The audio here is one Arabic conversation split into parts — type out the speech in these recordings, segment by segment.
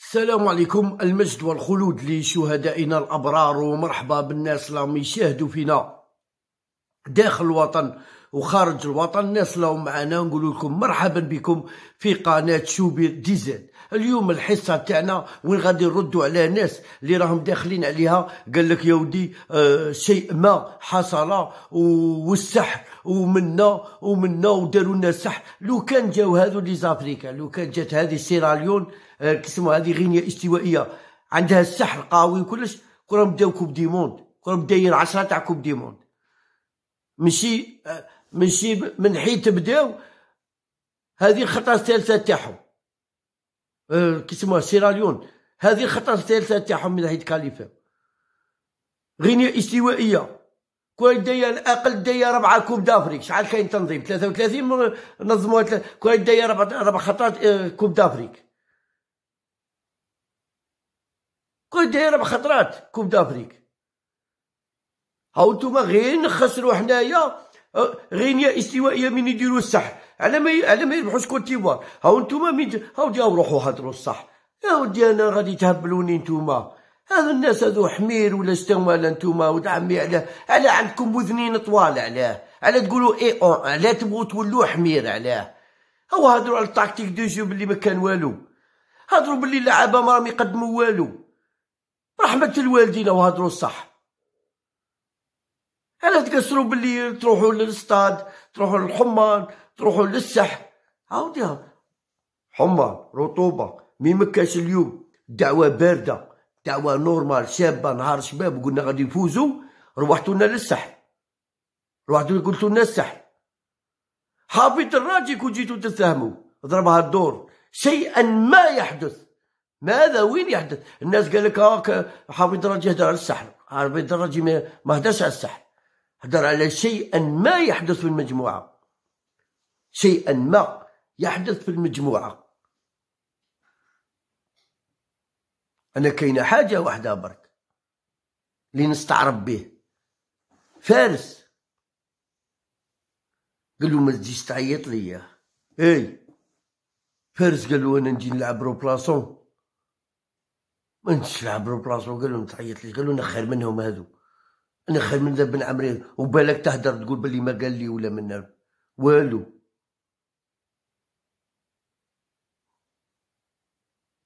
السلام عليكم المجد والخلود لشهدائنا الأبرار ومرحبا بالناس اللي راهم يشاهدوا فينا داخل الوطن وخارج الوطن الناس اللي معنا نقول لكم مرحبا بكم في قناة شوبير ديزل اليوم الحصه تاعنا وين غادي نردوا على ناس اللي راهم داخلين عليها قال لك يا ودي آه شيء ما حصل والسحر ومنا ومنا وداروا لنا السحر لو كان جاو هذو لي زافريكا لو كان جات هذه سيراليون آه كسموا هذه غينيا استوائيه عندها السحر قوي وكلش كره بداو كوب دي موند داير 10 تاع كوب دي موند ماشي آه، ماشي من حيت بداو هذه الخطره الثالثه تاعهم كي يسموها سيراليون هذه الخطره الثالثه تاعهم من ناحيه كاليفا غينيا استوائيه كل دايره الاقل دايره ربع كوب دافريك شحال كاين تنظيم 33 نظموها كل دايره ربع خطرات آه، كوب دافريك كل دايره ربع خطرات كوب دافريك هاو نتوما غير نخسروا حنايا آه، غينيا استوائيه من يديروا السحر على ما ي... على ما يربحوش كوت ديفوار هاو نتوما من هاو جاو روحوا هضروا الصح يا ودي انا غادي تهبلوني نتوما هذا الناس هذو حمير ولا ولا نتوما ود عمي على على عندكم وذنين طوال علاه على تقولوا اي اون علاه تبغوا تولوا حمير علاه هاو هضروا على التاكتيك دو جو بلي ما كان والو هضروا بلي اللعابه ما راهم يقدموا والو رحمه الوالدين وهضروا الصح علاه تكسروا بلي تروحوا للاستاد تروحوا للحمان تروحوا للسح عاوديها حمى رطوبه مي مكاش اليوم دعوه بارده دعوه نورمال شابه نهار شباب وقلنا غادي نفوزوا روحتوا لنا للسح روحتوا قلتوا لنا السح حافظ الراجي جيتوا تتفهموا ضربها الدور شيئا ما يحدث ماذا وين يحدث الناس قال لك هاك حافظ الراجي يهدر على السحر حافظ الراجي ما هدرش على السحر هدر على شيئا ما يحدث في المجموعه شيئا ما يحدث في المجموعة أنا كاينة حاجة واحدة برك اللي نستعرب به فارس قال له ما تجيش تعيط ليا اي فارس قال له انا نجي نلعب رو بلاصون ما نجيش نلعب رو بلاصون قال له ما تعيطليش قال له انا خير منهم هادو انا خير من ذا بن عمري وبالك تهدر تقول بلي ما قال لي ولا من والو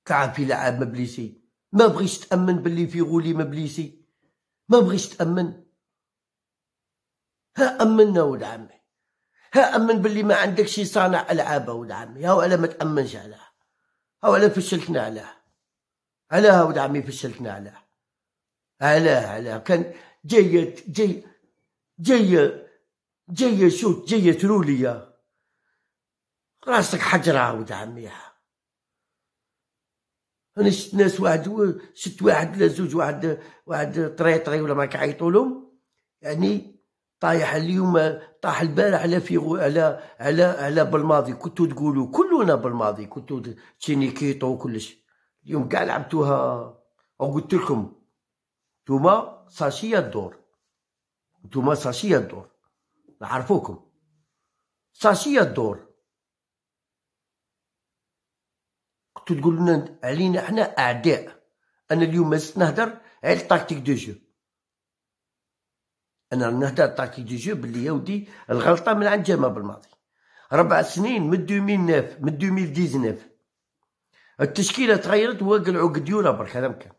في لعاب مبليسي ما بغيش تامن باللي في غولي مبليسي ما بغيش تامن ها أمننا ولد عمي ها امن باللي ما عندكش صانع العاب ولد عمي هاو على ما تامنش علاه هاو على فشلتنا علاه علاه ولد عمي فشلتنا علاه علاه علاه كان جاية جاية جاية جاية شوت جاية ترولية راسك حجرة ولد عمي انا شفت ناس واحد شفت واحد لا زوج واحد واحد طري طري ولا ما كيعيطوا لهم يعني طايح اليوم طاح البارح على فيغو على على على بالماضي كنتو تقولوا كلنا بالماضي كنتو تشينيكيطو وكلش اليوم كاع لعبتوها وقلت لكم نتوما ساشي الدور نتوما ساشي الدور نعرفوكم ساشي الدور كنتو تقول لنا علينا احنا اعداء انا اليوم مازلت نهدر على التاكتيك دو جو انا نهدر التاكتيك دو جو باللي يا ودي الغلطه من عند جمال بالماضي ربع سنين من 2009 من 2019 التشكيله تغيرت وقلعوا قديوره برك هذا مكان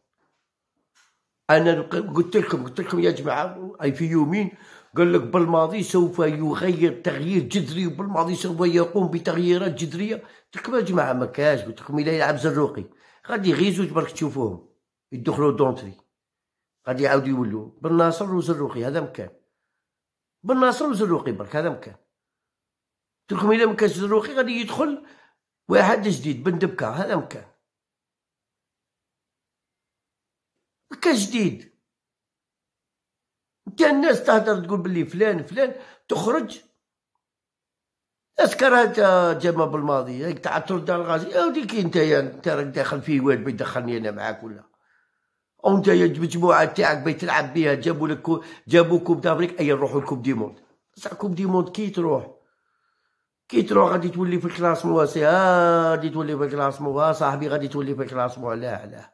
انا قلت لكم قلت لكم يا جماعه اي في يومين قال لك بالماضي سوف يغير تغيير جذري وبالماضي سوف يقوم بتغييرات جذريه تكما جماعه ما كاش قلت لكم الى يلعب زروقي غادي غير زوج برك تشوفوهم يدخلوا دونتري غادي يعاودوا يولوا بن ناصر وزروقي هذا مكان بن ناصر وزروقي برك هذا مكان قلت لكم الى ما زروقي غادي يدخل واحد جديد بن دبكه هذا مكان مكان جديد انت الناس تهدر تقول بلي فلان فلان تخرج اسكر هذا جمع بالماضي هيك تاع تردى الغازي او ديك انت يا انت راك داخل فيه واد بيدخلني انا معاك ولا او انت يا المجموعه تاعك تلعب بها جابوا لك جابوا كوب دافريك اي نروحوا لكوب دي موند بصح كوب دي موند كي تروح كي تروح غادي تولي في الكلاس مو سي غادي تولي في الكلاس ها صاحبي غادي تولي في الكلاس مو علاه علاه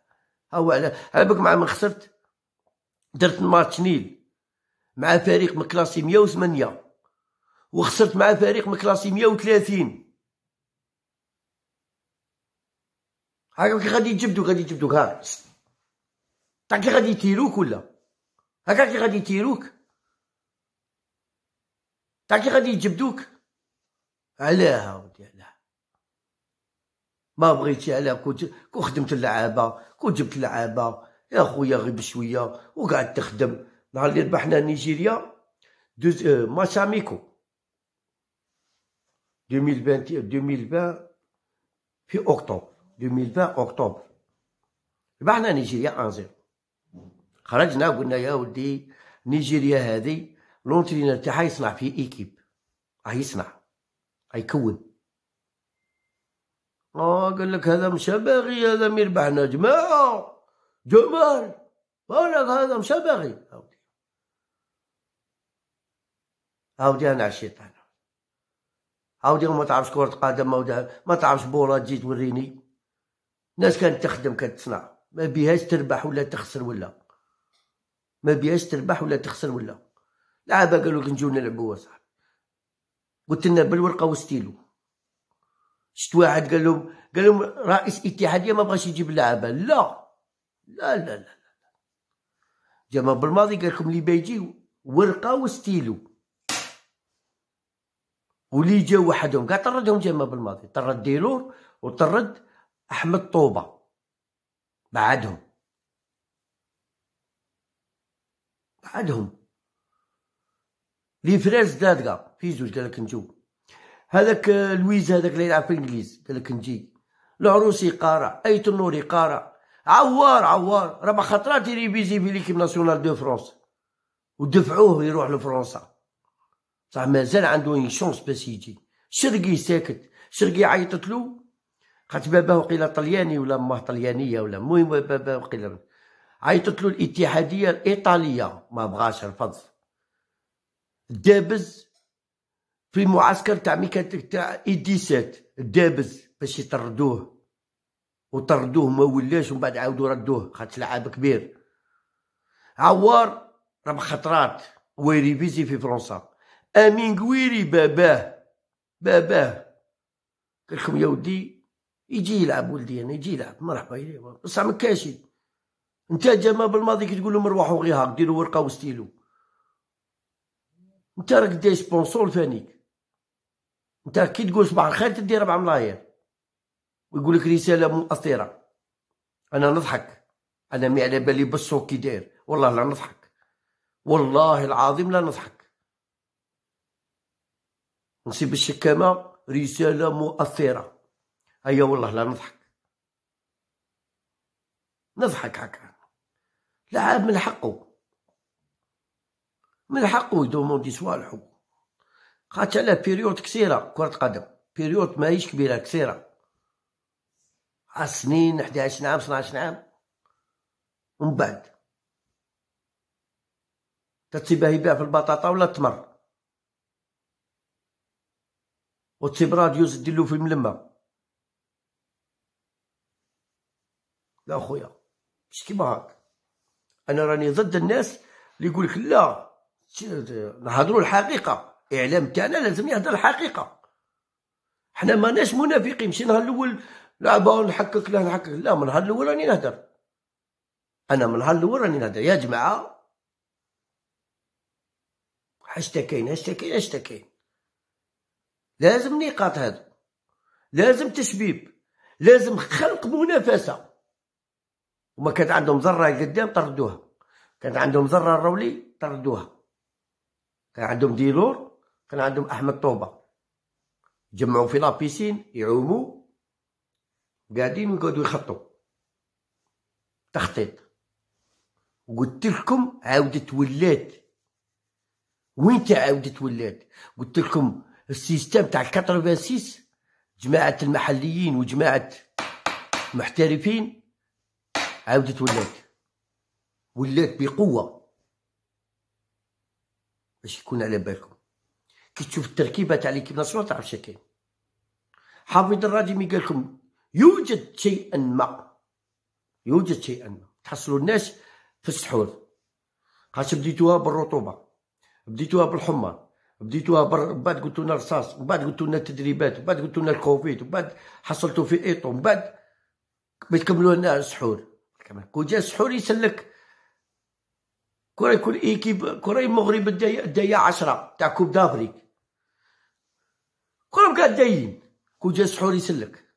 هو علاه على بالك مع من خسرت درت الماتش نيل مع فريق مكلاسي 108 وخسرت مع فريق مكلاسي 130 هاكا كي غادي يجبدوك غادي يجبدوك ها تعرف كي غادي يتيروك ولا هاكا كي غادي يتيروك تعرف كي غادي يجبدوك علاه ودي علاه ما بغيتي علاه كنت كون خدمت اللعابه كون جبت اللعابه يا خويا غير بشويه وقعد تخدم نهار اللي ربحنا نيجيريا دوز اه ماتش اميكو 2020 بان في اكتوبر 2020 اكتوبر ربحنا نيجيريا 1-0 خرجنا قلنا يا ودي نيجيريا هذه لونترينر تاعها يصنع في ايكيب راه يصنع يكون اه قال لك هذا مش باغي هذا ميربحنا جماعه جمال قال لك هذا مش باغي هاودي انا على الشيطان هاودي ما تعرفش كرة قدم ما تعرفش بورا تجي توريني الناس كانت تخدم كانت تصنع ما بيهاش تربح ولا تخسر ولا ما بيهاش تربح ولا تخسر ولا لعابة قالوا لك نجيو نلعبوا صاحبي قلت لنا بالورقة وستيلو شفت واحد قال لهم قال لهم رئيس اتحادية ما بغاش يجيب لعابه لا لا لا لا جمال بالماضي قال لكم اللي بيجي ورقة وستيلو واللي جا وحدهم كاع طردهم جمال بالماضي طرد ديلور وطرد احمد طوبه بعدهم بعدهم لي فريز كاع في زوج قالك نجو هذاك لويز هذاك اللي يلعب في الانجليز قالك نجي العروسي قارع ايت النور قارع عوار عوار ربع خطرات يريبيزي في ليكيب ناسيونال دو فرونس ودفعوه يروح لفرنسا صح مازال عنده اون شونس باش يجي شرقي ساكت شرقي عيطت له قالت باباه وقيلا طلياني ولا ماه طليانيه ولا المهم باباه وقيلا عيطت له الاتحاديه الايطاليه ما بغاش رفض دابز في معسكر تاع ميكاتيك تاع ايديسات دابز باش يطردوه وطردوه ما ولاش ومن بعد عاودوا ردوه خاطر لعاب كبير عوار ربع خطرات ويريفيزي في فرنسا امين قويري باباه باباه قال لكم يا ودي يجي يلعب ولدي انا يجي يلعب مرحبا بصح ما كاش انت ما بالماضي كي تقول لهم روحوا غير هاك ديروا ورقه وستيلو انت راك دي سبونسور فانيك انت كي تقول صباح الخير تدي ربع ملاير ويقول لك رساله مؤثره انا نضحك انا ما على بالي بالسوق كي داير والله لا نضحك والله العظيم لا نضحك نصيب الشكامة رسالة مؤثرة أيا والله لا نضحك نضحك هكا لا عاد من حقه من حقه يدوموندي صوالحو خاطش على بيريود كثيرة كرة قدم بيريود ماهيش كبيرة كثيرة سنين 11 عام 12 عام ومن بعد تتسيبها يبيع في البطاطا ولا التمر وتسيب راديوس دير فيلم لما لا خويا مش كيما هاك انا راني ضد الناس اللي يقول لك لا نهضروا الحقيقه الاعلام تاعنا لازم يهضر الحقيقه حنا ماناش منافقين ماشي نهار الاول لعبه نحكك لا نحكك لا من نهار الاول راني نهدر انا من نهار الاول راني نهدر يا جماعه كاين هاشتاكين كاين لازم نقاط هادو لازم تشبيب لازم خلق منافسه هما كانت عندهم ذره قدام طردوها كانت عندهم ذره الرولي طردوها كان عندهم ديلور كان عندهم احمد طوبه جمعوا في لابيسين يعوموا قاعدين يقعدوا يخطوا تخطيط قلت لكم عاودت ولات وين عاودت ولات قلت لكم السيستم تاع 86 جماعه المحليين وجماعه محترفين عاودت ولات ولات بقوه باش يكون على بالكم كي تشوف التركيبه تاع ليكيب ناسيونال تعرف شكاين حافظ الراجي قال قالكم يوجد شيئا ما يوجد شيئا ما تحصلوا الناس في السحور خاص بديتوها بالرطوبه بديتوها بالحمى بديتوها بر من بعد قلتوا لنا الرصاص من بعد قلتوا لنا التدريبات من بعد قلتوا لنا الكوفيد من بعد حصلتوا في ايطو من بعد ما تكملوا لنا السحور كون جا السحور يسلك كون يكون ايكيب كون المغرب دايا 10 تاع كوب دافريك كلهم قاعد دايين كون جا السحور يسلك